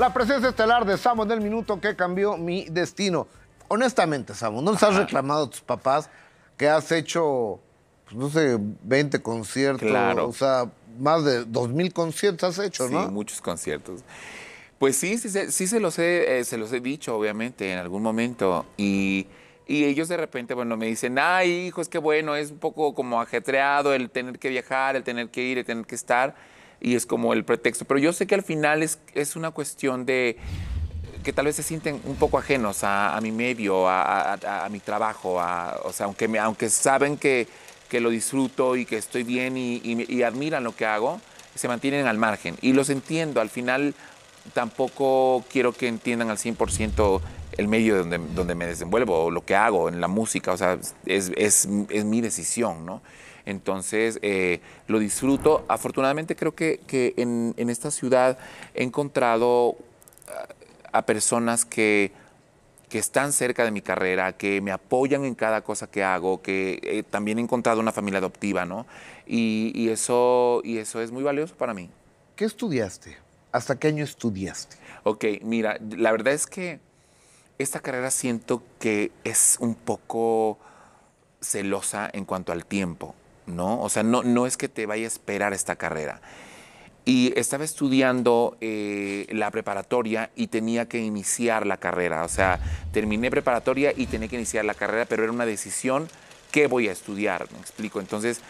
La presencia estelar de Samo el minuto que cambió mi destino. Honestamente, Samo, ¿no les has reclamado a tus papás que has hecho, pues, no sé, 20 conciertos? Claro. O sea, más de 2.000 conciertos has hecho, ¿no? Sí, muchos conciertos. Pues sí, sí, sí, se, los he, eh, se los he dicho, obviamente, en algún momento. Y, y, ellos de repente, bueno, me dicen, ay, hijo, es que bueno, es un poco como ajetreado el tener que viajar, el tener que ir, el tener que estar y es como el pretexto. Pero yo sé que al final es, es una cuestión de que tal vez se sienten un poco ajenos a, mi medio, a, mi trabajo, o sea, aunque, aunque saben que, lo disfruto y que estoy bien y, y admiran lo que hago, se mantienen al margen. Y los entiendo, al final tampoco quiero que entiendan al 100% el medio donde, me desenvuelvo, lo que hago en la música, o sea, es, mi decisión, ¿no? Entonces, eh, lo disfruto. Afortunadamente creo que, en, esta ciudad he encontrado a, personas que, están cerca de mi carrera, que me apoyan en cada cosa que hago, que eh, también he encontrado una familia adoptiva, ¿no? Y, eso, y eso es muy valioso para mí. ¿Qué estudiaste? ¿Hasta qué año estudiaste? Ok, mira, la verdad es que esta carrera siento que es un poco celosa en cuanto al tiempo, ¿no? O sea, no, no es que te vaya a esperar esta carrera. Y estaba estudiando eh, la preparatoria y tenía que iniciar la carrera. O sea, terminé preparatoria y tenía que iniciar la carrera, pero era una decisión que voy a estudiar, me explico. Entonces,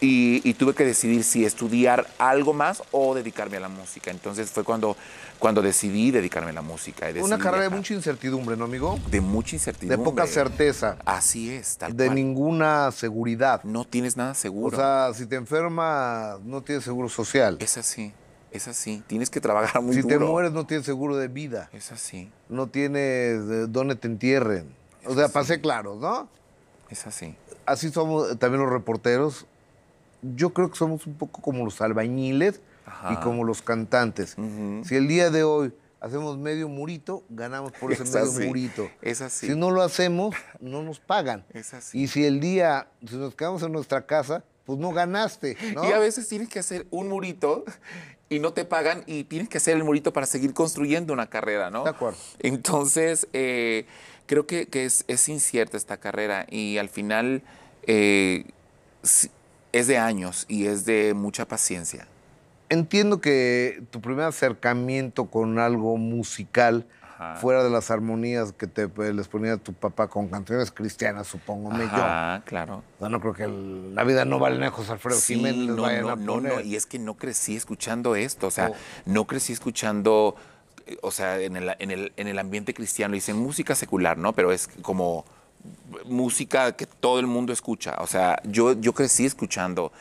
y, tuve que decidir si estudiar algo más o dedicarme a la música. Entonces fue cuando, cuando decidí dedicarme a la música. Una carrera de mucha incertidumbre, ¿no, amigo? De mucha incertidumbre. De poca certeza. Así es, tal De ninguna seguridad. No tienes nada seguro. O sea, si te enfermas, no tienes seguro social. Es así. Es así, tienes que trabajar muy si duro. Si te mueres no tienes seguro de vida. Es así. No tienes eh, dónde te entierren. o sea, pasé claro, ¿no? Es así. Así somos eh, también los reporteros, yo creo que somos un poco como los albañiles y como los cantantes. Si el día de hoy hacemos medio murito, ganamos por ese medio murito. Es así. Si no lo hacemos, no nos pagan. Es así. Y si el día, si nos quedamos en nuestra casa, pues no ganaste. Y a veces tienes que hacer un murito y no te pagan y tienes que hacer el murito para seguir construyendo una carrera, ¿no? De acuerdo. Entonces, eh, creo que, es, incierta esta carrera y al final... Eh, es de años y es de mucha paciencia. Entiendo que tu primer acercamiento con algo musical, fuera de las armonías que te, eh, les ponía tu papá con canciones cristianas, supongo yo. Ah, claro. No, creo que la vida no vale lejos, Alfredo sí, Jiménez. No, no, y es que no crecí escuchando esto, o sea, oh. no crecí escuchando, eh, o sea, en el, en el, en el ambiente cristiano dicen música secular, ¿no? Pero es como música que todo el mundo escucha. O sea, yo, yo crecí escuchando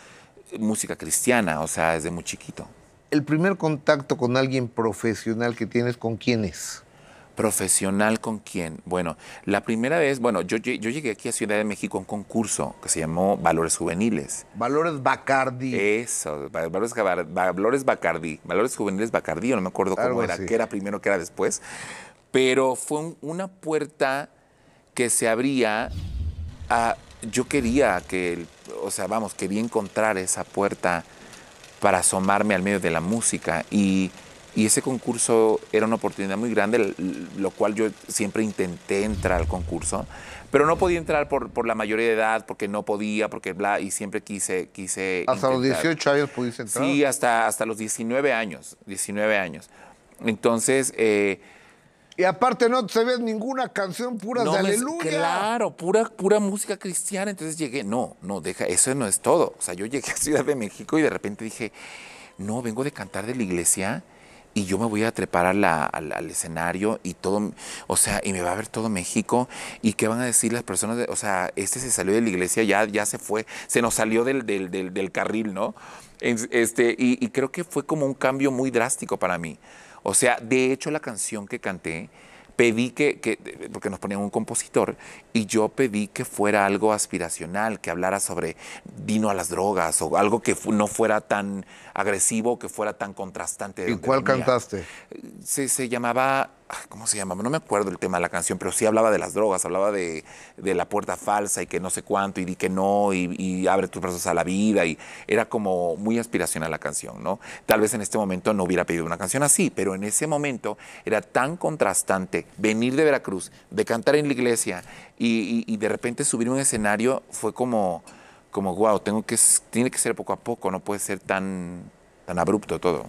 música cristiana, o sea, desde muy chiquito. ¿El primer contacto con alguien profesional que tienes, con quién es? ¿Profesional con quién? Bueno, la primera vez, bueno, yo, llegué aquí a Ciudad de México a un concurso que se llamó Valores Juveniles. Valores Bacardi. Eso, Valores, Bacardi. Valores Juveniles Bacardi, no me acuerdo cómo era, qué era primero, qué era después. Pero fue una puerta que se abría a... Yo quería que, o sea, vamos, quería encontrar esa puerta para asomarme al medio de la música y, y ese concurso era una oportunidad muy grande, lo cual yo siempre intenté entrar al concurso, pero no podía entrar por, por la mayoría de edad, porque no podía, porque bla, y siempre quise... quise ¿Hasta los 18 años pudiste entrar? Sí, hasta, hasta los 19 años, 19 años. Entonces, eh, y aparte no se ve ninguna canción pura de aleluya. claro, pura, pura música cristiana. Entonces llegué, no, no, deja, eso no es todo. O sea, yo llegué a Ciudad de México y de repente dije, no, vengo de cantar de la iglesia y yo me voy a trepar al escenario y todo, o sea, y me va a ver todo México y qué van a decir las personas, o sea, este se salió de la iglesia, ya, ya se fue, se nos salió del, del, carril, ¿no? Este, y creo que fue como un cambio muy drástico para mí. O sea, de hecho la canción que canté, pedí que, que, porque nos ponían un compositor, y yo pedí que fuera algo aspiracional, que hablara sobre vino a las drogas o algo que no fuera tan agresivo, que fuera tan contrastante. ¿Y cuál cantaste? se llamaba Ah, ¿cómo se llama? No me acuerdo el tema de la canción, pero sí hablaba de las drogas, hablaba de, la puerta falsa y que no sé cuánto, y di que no, y, abre tus brazos a la vida, y era como muy aspiracional la canción, ¿no? Tal vez en este momento no hubiera pedido una canción así, pero en ese momento era tan contrastante venir de Veracruz, de cantar en la iglesia y, de repente subir un escenario fue como, como wow, tengo que, tiene que ser poco a poco, no puede ser tan, tan abrupto todo.